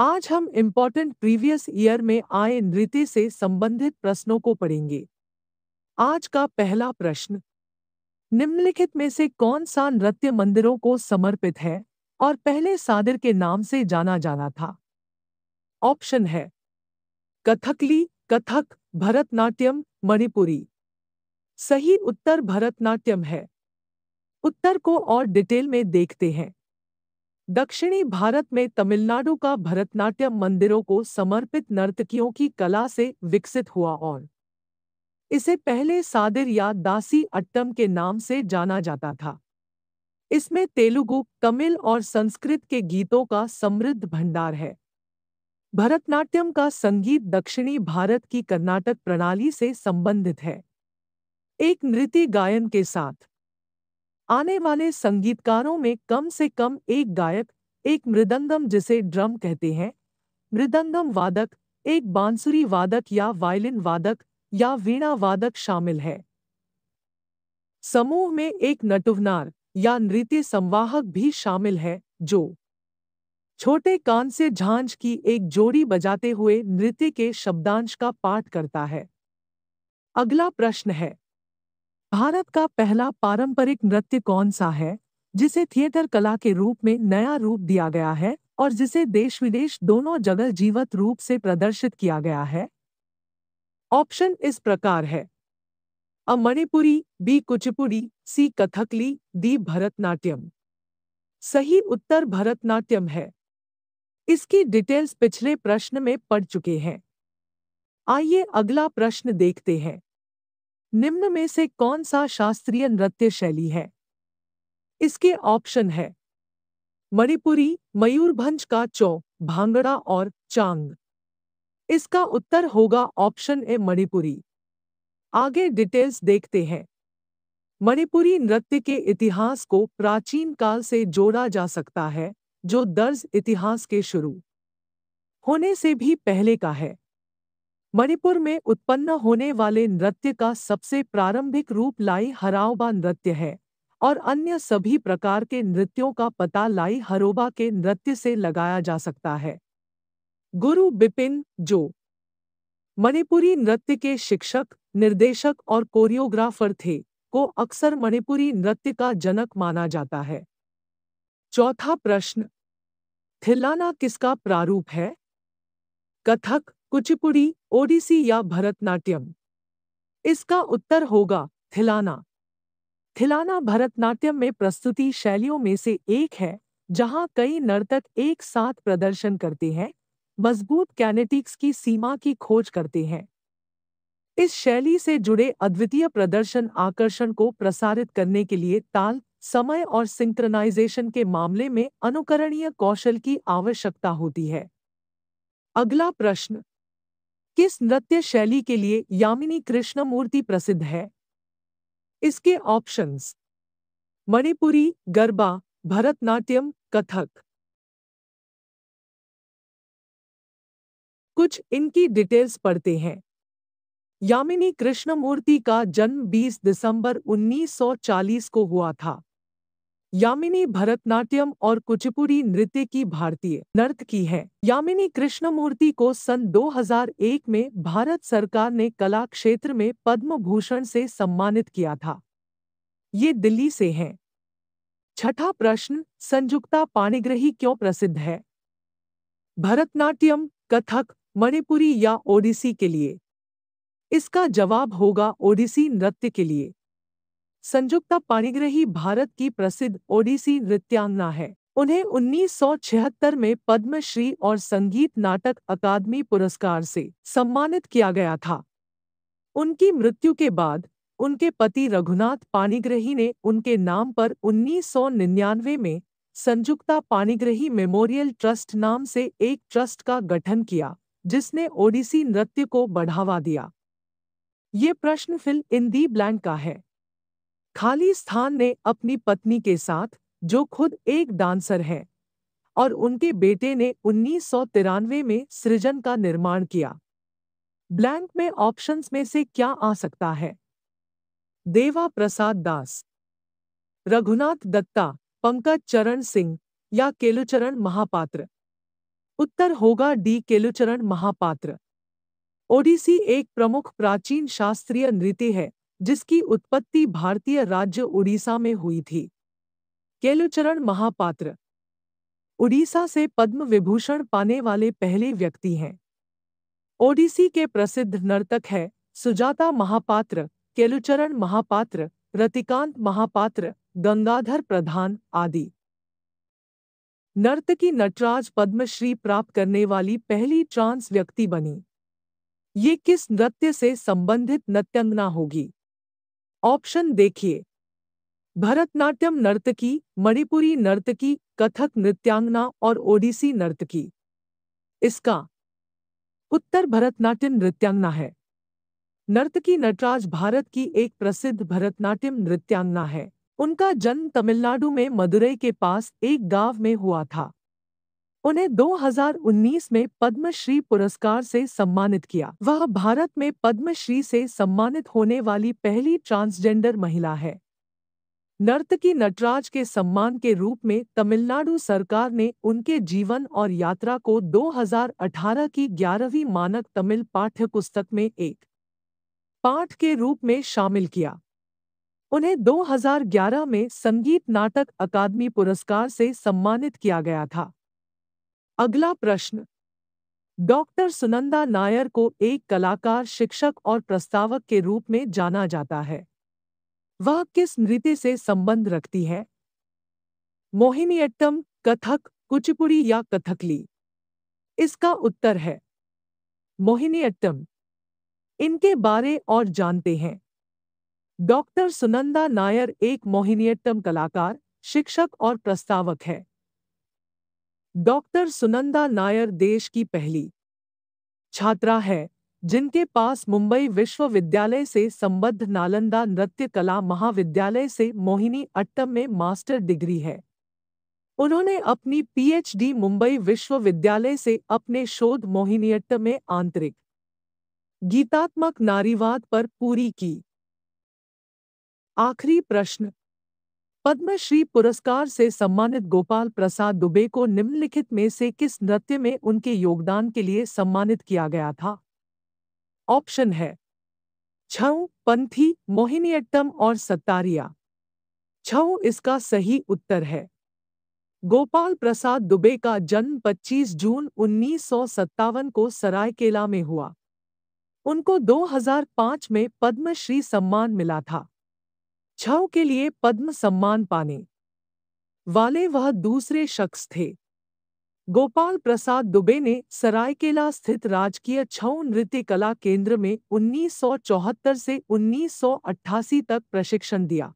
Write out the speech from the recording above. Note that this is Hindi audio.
आज हम इम्पोर्टेंट प्रीवियस ईयर में आए नृत्य से संबंधित प्रश्नों को पढ़ेंगे आज का पहला प्रश्न निम्नलिखित में से कौन सा नृत्य मंदिरों को समर्पित है और पहले सादिर के नाम से जाना जाना था ऑप्शन है कथकली कथक भरतनाट्यम मणिपुरी सही उत्तर भरतनाट्यम है उत्तर को और डिटेल में देखते हैं दक्षिणी भारत में तमिलनाडु का भरतनाट्यम मंदिरों को समर्पित नर्तकियों की कला से विकसित हुआ और इसे पहले सादिर या दासी अट्टम के नाम से जाना जाता था इसमें तेलुगु तमिल और संस्कृत के गीतों का समृद्ध भंडार है भरतनाट्यम का संगीत दक्षिणी भारत की कर्नाटक प्रणाली से संबंधित है एक नृत्य गायन के साथ आने वाले संगीतकारों में कम से कम एक गायक एक मृदंगम जिसे ड्रम कहते हैं मृदंगम वादक एक बांसुरी वादक या वायलिन वादक या वीणा वादक शामिल है समूह में एक नटुवनार या नृत्य संवाहक भी शामिल है जो छोटे कान से झांझ की एक जोड़ी बजाते हुए नृत्य के शब्दांश का पाठ करता है अगला प्रश्न है भारत का पहला पारंपरिक नृत्य कौन सा है जिसे थिएटर कला के रूप में नया रूप दिया गया है और जिसे देश विदेश दोनों जगह जीवत रूप से प्रदर्शित किया गया है ऑप्शन इस प्रकार है A Manipuri B Kuchipudi C Kathakali D Bharatanatyam सही उत्तर भरतनाट्यम है इसकी डिटेल्स पिछले प्रश्न में पढ़ चुके हैं आइए अगला प्रश्न देखते हैं निम्न में से कौन सा शास्त्रीय नृत्य शैली है इसके ऑप्शन है मणिपुरी मयूरभंज का चौ भांगड़ा और चांग इसका उत्तर होगा ऑप्शन ए मणिपुरी आगे डिटेल्स देखते हैं मणिपुरी नृत्य के इतिहास को प्राचीन काल से जोड़ा जा सकता है जो दर्ज इतिहास के शुरू होने से भी पहले का है मणिपुर में उत्पन्न होने वाले नृत्य का सबसे प्रारंभिक रूप लाई हराओबा नृत्य है और अन्य सभी प्रकार के नृत्यों का पता लाई हरोबा के नृत्य से लगाया जा सकता है गुरु बिपिन जो मणिपुरी नृत्य के शिक्षक निर्देशक और कोरियोग्राफर थे को अक्सर मणिपुरी नृत्य का जनक माना जाता है चौथा प्रश्न थिल्लाना किसका प्रारूप है कथक कुचिपुड़ी ओडिसी या भरतनाट्यम इसका उत्तर होगा थिलाना थिलाना भरतनाट्यम में प्रस्तुति शैलियों में से एक है जहां कई नर्तक एक साथ प्रदर्शन करते हैं मजबूत कैनेटिक्स की सीमा की खोज करते हैं इस शैली से जुड़े अद्वितीय प्रदर्शन आकर्षण को प्रसारित करने के लिए ताल समय और सिंक्रनाइजेशन के मामले में अनुकरणीय कौशल की आवश्यकता होती है अगला प्रश्न किस नृत्य शैली के लिए यामिनी कृष्णमूर्ति प्रसिद्ध है इसके ऑप्शंस मणिपुरी गरबा भरतनाट्यम कथक कुछ इनकी डिटेल्स पढ़ते हैं यामिनी कृष्णमूर्ति का जन्म 20 दिसंबर 1940 को हुआ था यामिनी भरतनाट्यम और कुचिपुड़ी नृत्य की भारतीय नर्त की है यामिनी कृष्णमूर्ति को सन 2001 में भारत सरकार ने कला क्षेत्र में पद्म भूषण से सम्मानित किया था ये दिल्ली से हैं छठा प्रश्न संयुक्ता पाणिग्रही क्यों प्रसिद्ध है भरतनाट्यम कथक मणिपुरी या ओडिसी के लिए इसका जवाब होगा ओडिसी नृत्य के लिए संजुक्ता पाणिग्रही भारत की प्रसिद्ध ओडिसी नृत्यांगना है उन्हें 1976 में पद्मश्री और संगीत नाटक अकादमी पुरस्कार से सम्मानित किया गया था उनकी मृत्यु के बाद उनके पति रघुनाथ पाणिग्रही ने उनके नाम पर 1999 में संजुक्ता पाणिग्रही मेमोरियल ट्रस्ट नाम से एक ट्रस्ट का गठन किया जिसने ओडिसी नृत्य को बढ़ावा दिया ये प्रश्न फिल इन दी ब्लैंक का है खाली स्थान ने अपनी पत्नी के साथ जो खुद एक डांसर है और उनके बेटे ने उन्नीस में सृजन का निर्माण किया ब्लैंक में ऑप्शंस में से क्या आ सकता है देवा प्रसाद दास रघुनाथ दत्ता पंकज चरण सिंह या केलुचरण महापात्र उत्तर होगा डी केलुचरण महापात्र ओडिसी एक प्रमुख प्राचीन शास्त्रीय नृत्य है जिसकी उत्पत्ति भारतीय राज्य उड़ीसा में हुई थी केलुचरण महापात्र उड़ीसा से पद्म विभूषण पाने वाले पहले व्यक्ति हैं ओडिसी के प्रसिद्ध नर्तक है सुजाता महापात्र केलुचरण महापात्र रतिकांत महापात्र गंगाधर प्रधान आदि नर्तकी नटराज पद्मश्री प्राप्त करने वाली पहली ट्रांस व्यक्ति बनी ये किस नृत्य से संबंधित नत्यंगना होगी ऑप्शन देखिए भरतनाट्यम नर्तकी मणिपुरी नर्तकी कथक नृत्यांगना और ओडिसी नर्तकी इसका उत्तर भरतनाट्यम नृत्यांगना है नर्तकी नटराज भारत की एक प्रसिद्ध भरतनाट्यम नृत्यांगना है उनका जन्म तमिलनाडु में मदुरई के पास एक गांव में हुआ था उन्हें 2019 में पद्मश्री पुरस्कार से सम्मानित किया वह भारत में पद्मश्री से सम्मानित होने वाली पहली ट्रांसजेंडर महिला है नर्तकी नटराज के सम्मान के रूप में तमिलनाडु सरकार ने उनके जीवन और यात्रा को 2018 की ग्यारहवीं मानक तमिल पाठ्य पुस्तक में एक पाठ के रूप में शामिल किया उन्हें 2011 में संगीत नाटक अकादमी पुरस्कार से सम्मानित किया गया था अगला प्रश्न डॉक्टर सुनंदा नायर को एक कलाकार शिक्षक और प्रस्तावक के रूप में जाना जाता है वह किस नृत्य से संबंध रखती है मोहिनीअट्टम कथक कुचिपुड़ी या कथकली इसका उत्तर है मोहिनीअट्टम इनके बारे और जानते हैं डॉक्टर सुनंदा नायर एक मोहिनीअट्टम कलाकार शिक्षक और प्रस्तावक है डॉक्टर सुनंदा नायर देश की पहली छात्रा है जिनके पास मुंबई विश्वविद्यालय से संबद्ध नालंदा नृत्य कला महाविद्यालय से मोहिनी अट्टम में मास्टर डिग्री है उन्होंने अपनी पीएचडी मुंबई विश्वविद्यालय से अपने शोध अट्टम में आंतरिक गीतात्मक नारीवाद पर पूरी की आखिरी प्रश्न पद्मश्री पुरस्कार से सम्मानित गोपाल प्रसाद दुबे को निम्नलिखित में से किस नृत्य में उनके योगदान के लिए सम्मानित किया गया था ऑप्शन है छऊ पंथी मोहिनीअट्टम और सत्तारिया छऊ इसका सही उत्तर है गोपाल प्रसाद दुबे का जन्म 25 जून उन्नीस को सरायकेला में हुआ उनको 2005 में पद्मश्री सम्मान मिला था इच्छाओं के लिए पद्म सम्मान पाने वाले वह दूसरे शख्स थे गोपाल प्रसाद दुबे ने सरायकेला स्थित राजकीय छऊ नृत्य कला केंद्र में 1974 से 1988 तक प्रशिक्षण दिया